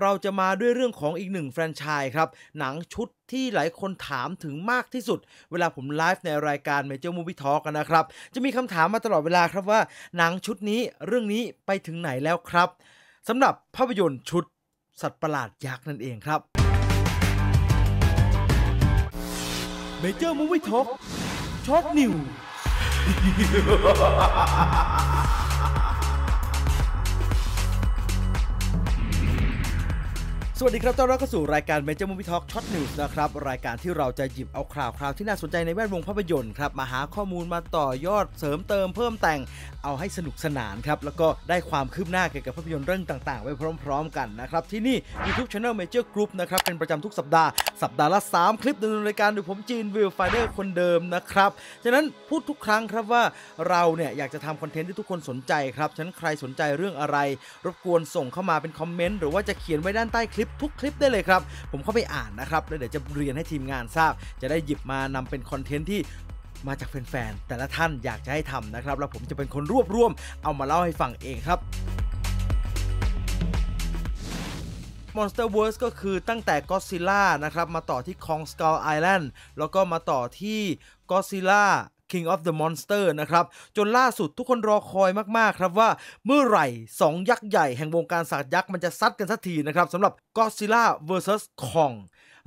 เราจะมาด้วยเรื่องของอีกหนึ่งแฟรนไชส์ครับ หนังชุดที่หลายคนถามถึงมากที่สุด เวลาผมไลฟ์ในรายการ Major Movie Talk กันนะครับ จะมีคำถามมาตลอดเวลาครับว่า หนังชุดนี้เรื่องนี้ไปถึงไหนแล้วครับสำหรับภาพยนตร์ชุดสัตว์ประหลาดยักษ์นั่นเองครับ Major Movie Talk ช็อตนิววัสดีครับต้อนรับเข้าสู่รายการ Major Movie Talk Short News นะครับ รายการที่เราจะหยิบเอาข่าวคราวที่น่าสนใจในแวดวงภาพยนตร์ครับ มาหาข้อมูลมาต่อยอดเสริมเติมเพิ่มแต่งเอาให้สนุกสนานครับ แล้วก็ได้ความคืบหน้าเกี่ยวกับภาพยนตร์เรื่องต่างๆ ไว้พร้อมๆกันนะครับ ที่นี่ YouTube Channel Major Group นะครับ เป็นประจำทุกสัปดาห์ สัปดาห์ละ3 คลิปดำเนินรายการโดยผมจีนวิลไฟเดอร์คนเดิมนะครับฉะนั้นพูดทุกครั้งครับว่าเราเนี่ยอยากจะทำคอนเทนต์ที่ทุกคนสนใจครับฉะนั้นใครสนใจเรื่องอะไร รบกวนส่งเข้ามาเป็นคอมเมนต์หรือว่าจะเขียนไว้ด้านใต้คลิปทุกคลิปได้เลยครับ ผมเข้าไปอ่านนะครับ แล้วเดี๋ยวจะเรียนให้ทีมงานทราบ จะได้หยิบมานำเป็นคอนเทนต์ที่มาจากแฟนๆแต่ละท่านอยากจะให้ทำนะครับ แล้วผมจะเป็นคนรวบรวม เอามาเล่าให้ฟังเองครับ Monster w o r s ก็คือตั้งแต่ Godzilla นะครับ มาต่อที่ Kong Skull Island แล้วก็มาต่อที่ Godzilla King of the Monster นะครับ จนล่าสุดทุกคนรอคอยมาก ๆ ครับว่าเมื่อไหร่ 2 ยักษ์ใหญ่แห่งวงการศาสตร์ยักษ์ มันจะซัดกันสักทีนะครับสำหรับ Godzilla vs Kong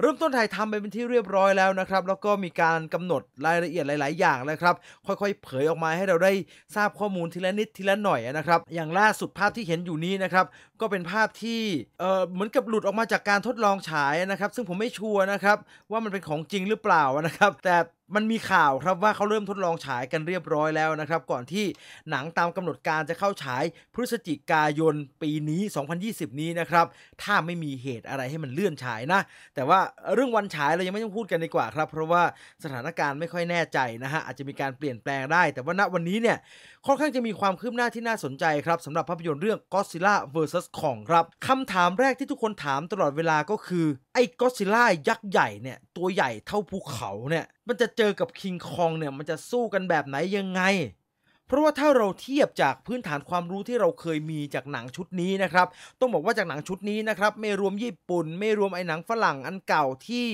เริ่มต้นถ่ายทำไปเป็นที่เรียบร้อยแล้วนะครับ แล้วก็มีการกำหนดรายละเอียดหลายๆอย่างเลยครับ ค่อยๆ เผยออกมาให้เราได้ทราบข้อมูลทีละนิดทีละหน่อยนะครับอย่างล่าสุดภาพที่เห็นอยู่นี้นะครับก็เป็นภาพที่เอ่อเหมือนกับหลุดออกมาจากการทดลองฉายนะครับ ซึ่งผมไม่ชัวร์นะครับว่ามันเป็นของจริงหรือเปล่านะครับแต่มันมีข่าวครับว่าเขาเริ่มทดลองฉายกันเรียบร้อยแล้วนะครับ ก่อนที่หนังตามกำหนดการจะเข้าฉายพฤศจิกายนปีนี้ 2020 นี้นะครับถ้าไม่มีเหตุอะไรให้มันเลื่อนฉายนะ แต่ว่าเรื่องวันฉายเรายังไม่ต้องพูดกันดีกว่าครับเพราะว่าสถานการณ์ไม่ค่อยแน่ใจนะฮะอาจจะมีการเปลี่ยนแปลงได้ แต่ว่าณวันนี้เนี่ยค่อนข้างจะมีความคืบหน้าที่น่าสนใจครับสำหรับภาพยนตร์เรื่อง Godzilla vs Kong ครับคำถามแรกที่ทุกคนถามตลอดเวลาก็คือไอ้ก็ซิล่ายักษ์ใหญ่เนี่ยตัวใหญ่เท่าภูเขาเนี่ยมันจะเจอกับคิงคองเนี่ยมันจะสู้กันแบบไหนยังไง เพราะว่าถ้าเราเทียบจากพื้นฐานความรู้ที่เราเคยมีจากหนังชุดนี้นะครับ ต้องบอกว่าจากหนังชุดนี้นะครับ ไม่รวมญี่ปุ่น ไม่รวมไอ้หนังฝรั่งอันเก่าที่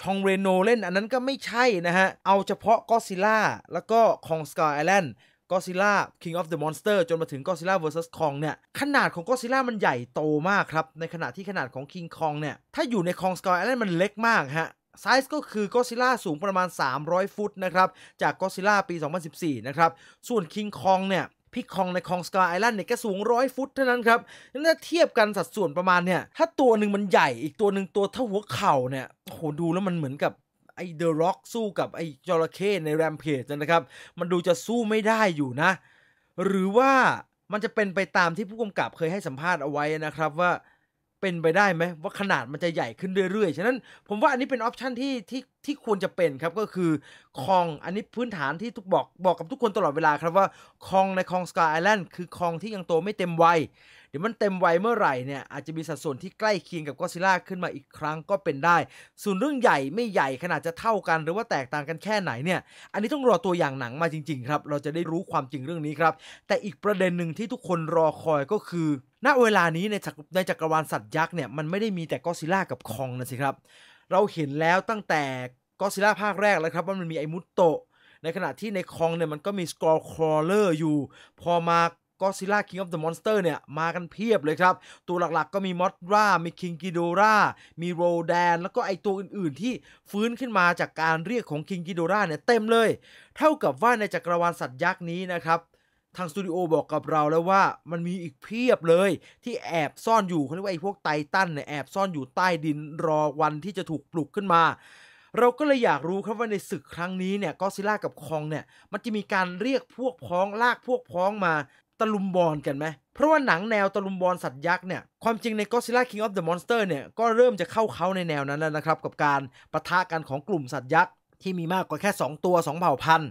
ชองเรโนเล่นอันนั้นก็ไม่ใช่นะฮะ เอาเฉพาะก็ซิล่าแล้วก็คองสกาไอแลนด์ก็ซิล่า King of the Monster จนมาถึงก็ซิล่า vs k คองเนี่ย ขนาดของก็ซิล่ามันใหญ่โตมากครับ ในขณะที่ขนาดของ King Kong เนี่ย ถ้าอยู่ในคองสกอย l l i น l a n มันเล็กมากฮะไซส์ก็คือก็ซิล่าสูงประมาณ 300 ฟุตนะครับ จากก็ซิล่าปี 2014 นะครับ ส่วน King Kong เนี่ยพี่คองในคองสกายไอแลนด์เนี่ยแค่สูงร้อยฟุตเท่านั้นครับนั่นถ้าเทียบกันสัดส่วนประมาณเนี่ย ถ้าตัวหนึ่งมันใหญ่อีกตัวหนึ่งตัวเท่าหัวเข่าเนี่ยโหดูแล้วมันเหมือนกับไอ้เดอะร็อกสู้กับ ไอ้จระเข้ในแรมเพจนะครับ มันดูจะสู้ไม่ได้อยู่นะ หรือว่ามันจะเป็นไปตามที่ผู้กำกับเคยให้สัมภาษณ์เอาไว้นะครับ ว่าเป็นไปได้ไหมว่าขนาดมันจะใหญ่ขึ้นเรื่อย ๆ ฉะนั้นผมว่าอันนี้เป็นออปชันที่ที่ที่ควรจะเป็นครับ ก็คือคองอันนี้พื้นฐานที่ทุกบอกบอกกับทุกคนตลอดเวลาครับว่าคองในคองสกายไอแลนด์คือคองที่ยังโตไม่เต็มวัยเดี๋ยวมันเต็มวัยเมื่อไหร่เนี่ยอาจจะมีสัดส่วนที่ใกล้เคียงกับก็ซิล่าขึ้นมาอีกครั้งก็เป็นได้ ส่วนเรื่องใหญ่ไม่ใหญ่ขนาดจะเท่ากัน หรือว่าแตกต่างกันแค่ไหนเนี่ยอันนี้ต้องรอตัวอย่างหนังมาจริง ๆ ครับ เราจะได้รู้ความจริงเรื่องนี้ครับ แต่อีกประเด็นหนึ่งที่ทุกคนรอคอยก็คือณเวลานี้ในจักรในจักรวาลสัตว์ยักษ์เนี่ยมันไม่ได้มีแต่ก็ซิล่ากับคองนะสิครับเราเห็นแล้วตั้งแต่ก็ซิล่าภาคแรกแล้วครับว่ามันมีไอ้มุตโตในขณะที่ในคองเนี่ยมันก็มีสกอร์คลอเลอร์อยู่ พอมาก็ซิล่าคิงออฟเดอะมอนสเตอร์เนี่ยมากันเพียบเลยครับ ตัวหลักๆก็มีมอสรามีคิงกิโดรา มีโรแดนแล้วก็ไอตัวอื่นๆ ที่ฟื้นขึ้นมาจากการเรียกของคิงกิโดราเนี่ย เต็มเลย เท่ากับว่าในจักรวาลสัตว์ยักษ์นี้นะครับ ทางสตูดิโอบอกกับเราแล้วว่ามันมีอีกเพียบเลยที่แอบซ่อนอยู่เขาเรียกว่าไอ้พวกไททันเนี่ยแอบซ่อนอยู่ใต้ดินรอวันที่จะถูกปลุกขึ้นมาเราก็เลยอยากรู้ครับว่าในศึกครั้งนี้เนี่ยก็ซิล่ากับคองเนี่ยมันจะมีการเรียกพวกพ้องลากพวกพ้องมาตะลุมบอลกันไหม เพราะว่าหนังแนวตะลุมบอลสัตว์ยักษ์เนี่ย ความจริงใน Godzilla King of the Monster เนี่ย ก็เริ่มจะเข้าเขาในแนวนั้นแล้วนะครับ กับการประทะกันของกลุ่มสัตว์ยักษ์ ที่มีมากกว่าแค่ 2 ตัว2เผ่าพันธุ์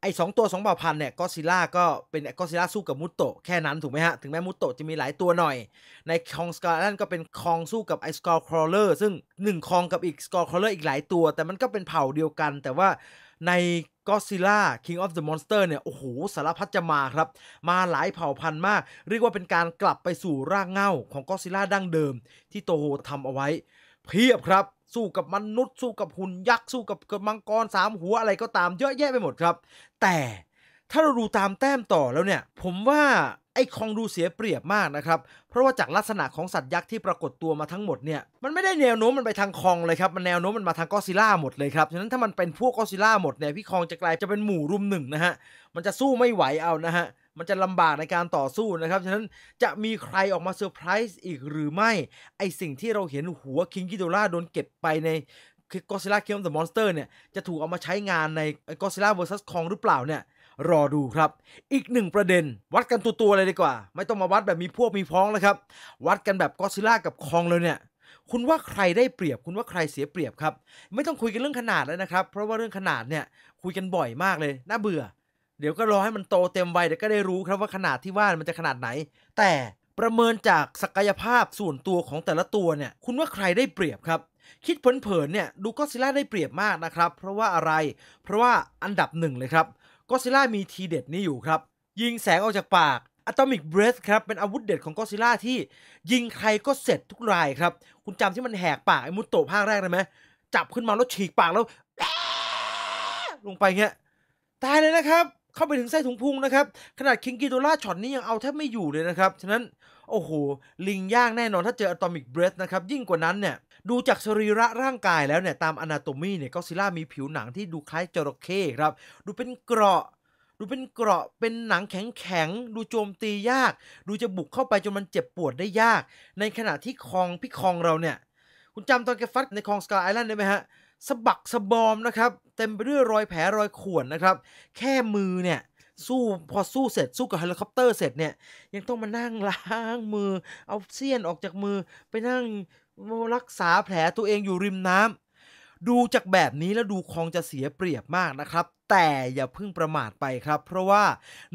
ไอ้สตัว2เผ่าพันธุ์เนี่ยก็ซิล่าก็เป็นก็ซิล่าสู้กับมุตโตะแค่นั้นถูกไหมฮะ ถึงแม้มุตโตะจะมีหลายตัวหน่อย ในคองสกาลันก็เป็นคองสู้กับไอ้สกอร์ครอเลอร์ซึ่ง1คองกับอีกสกอร์ครอเลอร์อีกหลายตัว แต่มันก็เป็นเผ่าเดียวกัน แต่ว่าในก็ซิล่าคิงออฟเดอะมอนสเตอร์เนี่ย โอ้โหสารพัดจะมาครับ มาหลายเผ่าพันธุ์มาก เรียกว่าเป็นการกลับไปสู่รากเหง้าของก็ซิล่าดั้งเดิมที่โตโฮทำเอาไว้ เพียบครับสู้กับมนุษย์ สู้กับหุ่นยักษ์ สู้กับกับมังกรสามหัวอะไรก็ตามเยอะแยะไปหมดครับ แต่ถ้าเราดูตามแต้มต่อแล้วเนี่ยผมว่าไอ้คองดูเสียเปรียบมากนะครับ เพราะว่าจากลักษณะของสัตว์ยักษ์ที่ปรากฏตัวมาทั้งหมดเนี่ย มันไม่ได้แนวโน้มมันไปทางคองเลยครับ มันแนวโน้มมันมาทางก็ซิล่าหมดเลยครับ ฉะนั้นถ้ามันเป็นพวกก็ซิล่าหมดเนี่ย พี่คองจะกลายจะเป็นหมู่รุมหนึ่งนะฮะ มันจะสู้ไม่ไหวเอานะฮะ มันจะลำบากในการต่อสู้นะครับ ฉะนั้นจะมีใครออกมาเซอร์ไพรส์อีกหรือไม่ ไอสิ่งที่เราเห็นหัวคิงกิโดล่าโดนเก็บไปในก็ซิล่าเคียมเดอะมอนสเตอร์เนี่ย จะถูกเอามาใช้งานในก็ซิล่าเวอร์ซัสคองหรือเปล่าเนี่ยรอดูครับ อีกหนึ่งประเด็นวัดกันตัวๆเลยดีกว่า ไม่ต้องมาวัดแบบมีพวกมีพ้องแล้วครับ วัดกันแบบก็ซิล่ากับคองเลยเนี่ย คุณว่าใครได้เปรียบ คุณว่าใครเสียเปรียบครับไม่ต้องคุยกันเรื่องขนาดแล้วนะครับ เพราะว่าเรื่องขนาดเนี่ยคุยกันบ่อยมากเลย น่าเบื่อ เดี๋ยวก็รอให้มันโตเต็มวัยเดี๋ยวก็ได้รู้ ครับว่าขนาดที่ว่ามันจะขนาดไหน แต่ประเมินจากศักยภาพส่วนตัวของแต่ละตัวเนี่ย คุณว่าใครได้เปรียบครับ คิดเผินๆเนี่ยดูก็ซิล่าได้เปรียบมากนะครับเพราะว่าอะไร เพราะว่าอันดับหนึ่งเลยครับก็ซิล่ามีทีเด็ดนี้อยู่ครับ ยิงแสงออกจากปากอะตอมิกเบรสครับ เป็นอาวุธเด็ดของก็ซิล่าที่ยิงใครก็เสร็จทุกรายครับ คุณจำที่มันแหกปาก ไอ้มุตโตภาคแรกได้ไหม จับขึ้นมาแล้วฉีกปากแล้ว ลงไปเงี้ย ตายเลยนะครับ เข้าไปถึงไส้ถุงพุงนะครับ ขนาดคิงกิโดล่าช็อตนี้ยังเอาแทบไม่อยู่เลยนะครับ ฉะนั้น โอ้โห ลิงย่างแน่นอน ถ้าเจออะตอมิกเบรสนะครับ ยิ่งกว่านั้นเนี่ยดูจากสรีระร่างกายแล้วเนี่ยตามอนาโตมีเนี่ยก็ซิล่ามีผิวหนังที่ดูคล้ายจระเข้ครับ ดูเป็นเกราะ ดูเป็นเกราะเป็นหนังแข็งๆดูโจมตียาก ดูจะบุกเข้าไปจนมันเจ็บปวดได้ยาก ในขณะที่คองพี่คองเราเนี่ย คุณจำตอนแกฟัดในคองสกายไอแลนด์ได้ไหมฮะสะบักสะบอมนะครับ เต็มไปด้วยรอยแผลรอยข่วนนะครับ แค่มือเนี่ยสู้พอสู้เสร็จสู้กับเฮลิคอปเตอร์เสร็จเนี่ยยังต้องมานั่งล้างมือเอาเสี้ยนออกจากมือไปนั่งรักษาแผลตัวเองอยู่ริมน้ำ ดูจากแบบนี้แล้วดูคงจะเสียเปรียบมากนะครับ แต่อย่าเพิ่งประมาทไปครับ เพราะว่า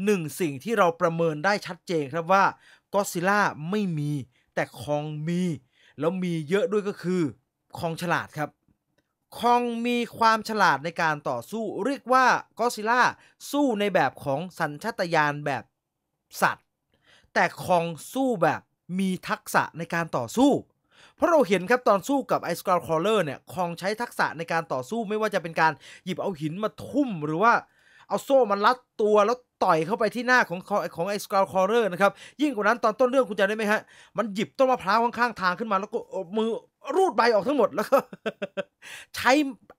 หนึ่งสิ่งที่เราประเมินได้ชัดเจนครับว่าก็ซิล่าไม่มี แต่คองมี แล้วมีเยอะด้วยก็คือ คองฉลาดครับ คองมีความฉลาดในการต่อสู้ เรียกว่าก็ซิล่าสู้ในแบบของสัญชาตญาณแบบสัตว์ แต่คองสู้แบบมีทักษะในการต่อสู้เพราะเราเห็นครับ ตอนสู้กับไอสกอา์คอลเลอร์เนี่ย คองใช้ทักษะในการต่อสู้ไม่ว่าจะเป็นการหยิบเอาหินมาทุ่ม หรือว่าเอาโซ่มาลัดตัวแล้วต่อยเข้าไปที่หน้าของของไอสสกาวคอร์เลอร์นะครับ ยิ่งกว่านั้นตอนต้นเรื่องคุณจะได้ไหมฮะ มันหยิบต้นมะพร้าวข้างๆทางขึ้นมาแล้วก็มือรูดใบออกทั้งหมดแล้วก็ใช้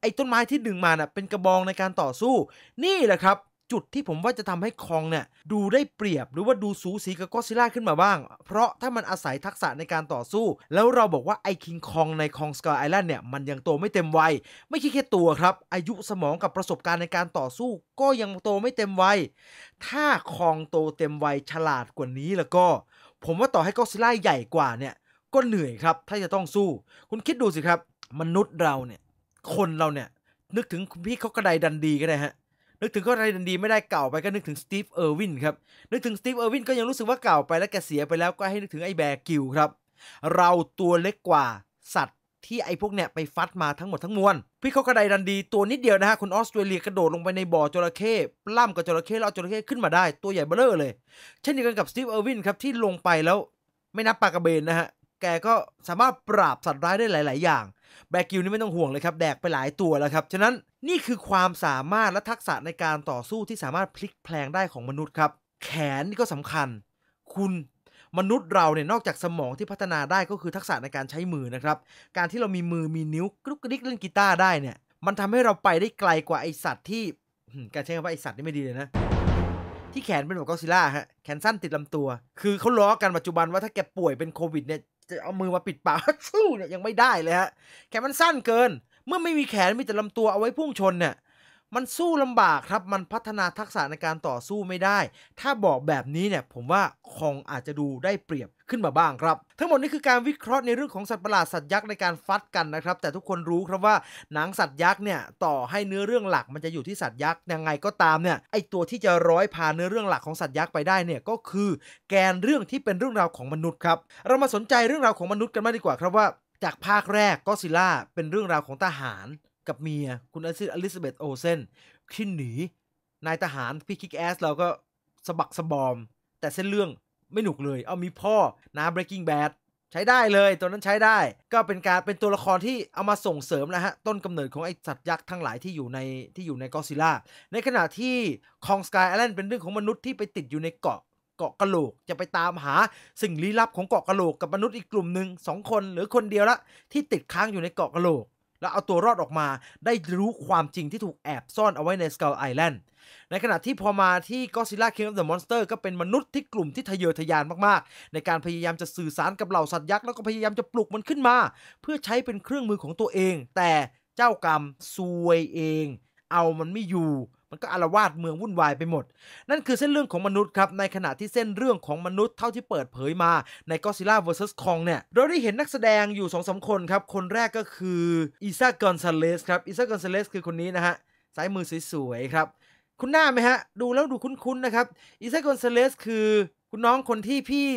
ไอ้ต้นไม้ที่ดึงมานะ่ะเป็นกระบองในการต่อสู้นี่แหละครับจุดที่ผมว่าจะทำให้คองเนี่ย ดูได้เปรียบหรือว่าดูสูสีกับก็ซิล่าขึ้นมาบ้าง เพราะถ้ามันอาศัยทักษะในการต่อสู้ แล้วเราบอกว่าไอคิงคองในคองสกอร์ไอแลนด์เนี่ย มันยังโตไม่เต็มวัยไม่คิดแค่ตัวครับ อายุสมองกับประสบการณ์ในการต่อสู้ ก็ยังโตไม่เต็มวัยถ้าคองโตเต็มวัยฉลาดกว่านี้แล้วก็ ผมว่าต่อให้ก็ซิล่าใหญ่กว่าเนี่ยก็เหนื่อยครับถ้าจะต้องสู้ คุณคิดดูสิครับมนุษย์เราเนี่ยคนเราเนี่ยนึกถึงพี่เขากระไดดันดีก็ได้ฮะนึกถึงก็ไรดันดีไม่ได้เก่าไปก็นึกถึงสตีฟเออร์วินครับนึกถึงสตีฟเออร์วินก็ยังรู้สึกว่าเก่าไปและแกเสียไปแล้วก็ให้นึกถึงไอ้แบกิวครับ เราตัวเล็กกว่าสัตว์ที่ไอ้พวกเนี่ยไปฟัดมาทั้งหมดทั้งมวลพี่เขากระไดดันดีตัวนิดเดียวนะฮะคุณออสเตรเลียกระโดดลงไปในบ่อจระเข้ปล้ำกับจระเข้แล้วจระเข้ขึ้นมาได้ตัวใหญ่เบ้อเอเลย เช่นเดียวกันกับสตีฟเออร์วินครับที่ลงไปแล้วไม่นับปากกระเบนนะฮะแกก็สามารถปราบสัตว์ร้ายได้หลาย ๆ อย่างแบกิลนี่ไม่ต้องห่วงเลยครับ แดกไปหลายตัวแล้วครับฉะนั้นนี่คือความสามารถและทักษะในการต่อสู้ที่สามารถพลิกแพลงได้ของมนุษย์ครับแขนนี่ก็สำคัญ คุณมนุษย์เราเนี่ยนอกจากสมองที่พัฒนาได้ก็คือทักษะในการใช้มือนะครับการที่เรามีมือมีนิ้วกรุกกริกเล่นกีตาร์ได้เนี่ยมันทำให้เราไปได้ไกลกว่าไอสัตว์ที่การใช้คำว่าไอสัตว์นี่ไม่ดีเลยนะที่แขนเป็นแบบก็ซิล่าฮะแขนสั้นติดลำตัว คือเขาล้อกันปัจจุบันว่าถ้าแกป่วยเป็นโควิดเนี่ยจะเอามือมาปิดปากสู้เนี่ยยังไม่ได้เลยฮะแขนมันสั้นเกิน เมื่อไม่มีแขน มีแต่ลำตัวเอาไว้พุ่งชนเนี่ยมันสู้ลำบากครับ มันพัฒนาทักษะในการต่อสู้ไม่ได้ ถ้าบอกแบบนี้เนี่ยผมว่าคงอาจจะดูได้เปรียบขึ้นมาบ้างครับ ทั้งหมดนี้คือการวิเคราะห์ในเรื่องของสัตว์ประหลาดสัตว์ยักษ์ในการฟัดกันนะครับ แต่ทุกคนรู้ครับว่าหนังสัตว์ยักษ์เนี่ยต่อให้เนื้อเรื่องหลักมันจะอยู่ที่สัตว์ยักษ์ยังไงก็ตามเนี่ยไอตัวที่จะร้อยพาเนื้อเรื่องหลักของสัตว์ยักษ์ไปได้เนี่ยก็คือ แกนเรื่องที่เป็นเรื่องราวของมนุษย์ครับเรามาสนใจเรื่องราวของมนุษย์กันมากดีกว่า ครับว่าจากภาคแรกก็ซิล่าเป็นเรื่องราวของทหารกับเมีย คุณอลิซาเบธโอเซนที่หนีนายทหารพี่คิกแอส เราก็สะบักสะบอม แต่เส้นเรื่องไม่หนุกเลย เอามีพ่อนา Breaking Bad ใช้ได้เลย ตัวนั้นใช้ได้ก็เป็นการเป็นตัวละครที่เอามาส่งเสริมนะฮะ ต้นกำเนิดของไอสัตว์ยักษ์ ทั้งหลายที่อยู่ในที่อยู่ในกอซิล่าในขณะที่คองสกายแอลนเป็นเรื่องของมนุษย์ที่ไปติดอยู่ในเกาะเกาะกะโหลกจะไปตามหาสิ่งลี้ลับของเกาะกะโหลก กับมนุษย์อีกกลุ่มหนึ่งสองคน หรือคนเดียวละที่ติดค้างอยู่ในเกาะกะโหลกแล้วเอาตัวรอดออกมา ได้รู้ความจริงที่ถูกแอบซ่อนเอาไว้ในสกาวไอแลนด์ในขณะที่พอมาที่ก็ซิล่าคิงอดอะมอนสเตอร์ก็เป็นมนุษย์ที่กลุ่มที่ทะเยอทะยานมากๆ ในการพยายามจะสื่อสารกับเหล่าสัตว์ยักษ์ แล้วก็พยายามจะปลุกมันขึ้นมา เพื่อใช้เป็นเครื่องมือของตัวเอง แต่เจ้ากรรมซวยเอง เอามันไม่อยู่มันก็อารวาสเมืองวุ่นวายไปหมด นั่นคือเส้นเรื่องของมนุษย์ครับ ในขณะที่เส้นเรื่องของมนุษย์เท่าที่เปิดเผยมาในก็ซิล่าเวอร์ซัสคองเนี่ย เราได้เห็นนักแสดงอยู่สองสคนครับ คนแรกก็คืออิซากอนซาเลสครับอิซากอนซาเลสคือคนนี้นะฮะสายมือสวย ๆ ครับ คุณหน้าไหมฮะ ดูแล้วดูคุ้น ๆ นะครับอิซากอนซาเลสคือคุณน้องคนที่พี่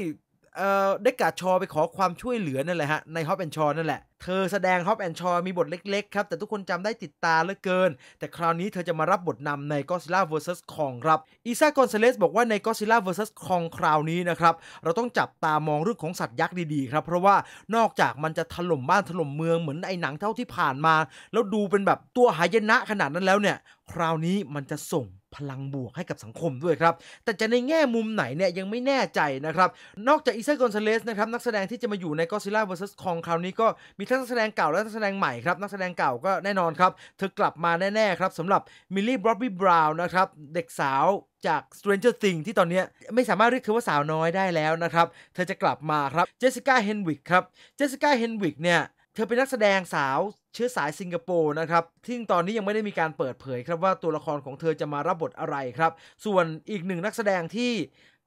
เอ่อได้กาชอไปขอความช่วยเหลือนั่นแหละฮะในฮอปแอนชอนั่นแหละเธอแสดงฮอปแอนชอมีบทเล็ก ๆ ครับ แต่ทุกคนจำได้ติดตาเหลือเกิน แต่คราวนี้เธอจะมารับบทนำในก g ซิล่าเวอร์ซัสคองครับอิซากอนเซเลสบอกว่าในก็ล่าเวอร์ซัสคองคราวนี้นะครับ เราต้องจับตามองเรื่องของสัตว์ยักษ์ดี ๆ ครับ เพราะว่านอกจากมันจะถล่มบ้านถล่มเมืองเหมือนไอ้หนังเท่าที่ผ่านมา แล้วดูเป็นแบบตัวหายนะขนาดนั้นแล้วเนี่ยคราวนี้มันจะส่งพลังบวกให้กับสังคมด้วยครับ แต่จะในแง่มุมไหนเนี่ยยังไม่แน่ใจนะครับ นอกจากอีซ่ากอนซาเลสนะครับนักแสดงที่จะมาอยู่ในก็ซิล่าเวอร์ซัสคองคราวนี้ก็มีทั้งนักแสดงเก่าและนักแสดงใหม่ครับ นักแสดงเก่าก็แน่นอนครับ เธอกลับมาแน่ๆครับสำหรับมิลลี่บรอบบี้บราวน์นะครับ เด็กสาวจาก Stranger Things ที่ตอนนี้ไม่สามารถเรียกเธอว่าสาวน้อยได้แล้วนะครับเธอจะกลับมาครับเจสสิก้าเฮนวิกครับเจสสิก้าเฮนวิกเนี่ยเธอเป็นนักแสดงสาวเชื้อสายสิงคโปร์นะครับซึ่งตอนนี้ยังไม่ได้มีการเปิดเผยครับว่าตัวละครของเธอจะมารับบทอะไรครับ ส่วนอีกหนึ่งนักแสดงที่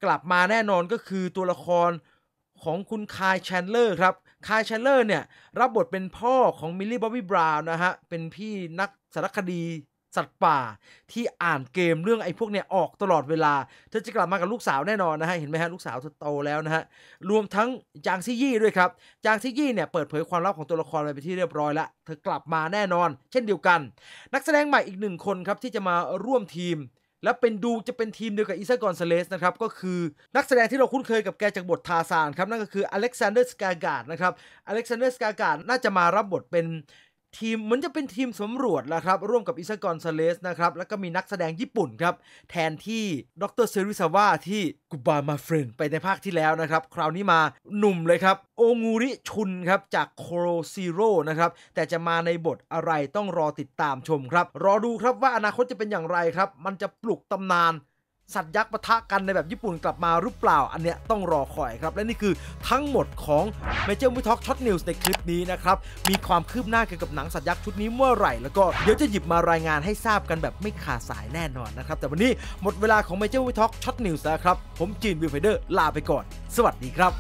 กลับมาแน่นอนก็คือตัวละครของคุณคายแชนเลอร์ครับ คายแชนเลอร์เนี่ยรับบทเป็นพ่อของมิลลี่บ๊อบบี้บราวน์นะฮะ เป็นพี่นักสารคดีสัตว์ป่าที่อ่านเกมเรื่องไอ้พวกเนี่ยออกตลอดเวลา เธอจะกลับมากับลูกสาวแน่นอนนะฮะเห็นไหมฮะ ลูกสาวเธอโตแล้วนะฮะ รวมทั้ง จางซี่ยี่ด้วยครับจางซี่ยี่เนี่ยเปิดเผยความลับของตัวละครไปเป็นที่เรียบร้อยแล้วเธอกลับมาแน่นอน เช่นเดียวกัน นักแสดงใหม่อีกหนึ่งคนครับที่จะมาร่วมทีมและเป็นดูจะเป็นทีมเดียวกับอีซากอนเซเลสนะครับก็คือนักแสดงที่เราคุ้นเคยกับแกจากบททาซานครับนั่นก็คืออเล็กซานเดอร์สกาการ์ดนะครับอเล็กซานเดอร์สกาการ์ดน่าจะมารับบทเป็นทีมเหมือนจะเป็นทีมสำรวจแล้วครับ ร่วมกับ อิซากอนซาเลสนะครับแล้วก็มีนักแสดงญี่ปุ่นครับ แทนที่ดรเซริซาวะที่กูบามาเฟรนไปในภาคที่แล้วนะครับ คราวนี้มาหนุ่มเลยครับ โองูริชุนครับ จากโคโรซีโร่นะครับ แต่จะมาในบทอะไรต้องรอติดตามชมครับ รอดูครับว่าอนาคตจะเป็นอย่างไรครับ มันจะปลุกตำนานสัตว์ยักษ์ปะทะกันในแบบญี่ปุ่นกลับมาหรือเปล่าอันเนี้ยต้องรอคอยครับ และนี่คือทั้งหมดของมเจอร์มิทอกช็อตนิวส์ในคลิปนี้นะครับ มีความคืบหน้าเกี่ยวกับหนังสัตว์ยักษ์ชุดนี้เมื่อไหร่ แล้วก็เดี๋ยวจะหยิบมารายงานให้ทราบกันแบบไม่ขาดสายแน่นอนนะครับ แต่วันนี้หมดเวลาของมเจอร์มิทอกช็อตนิวส์แล้วครับ ผมจีนวิวไฟเดอร์ลาไปก่อน สวัสดีครับ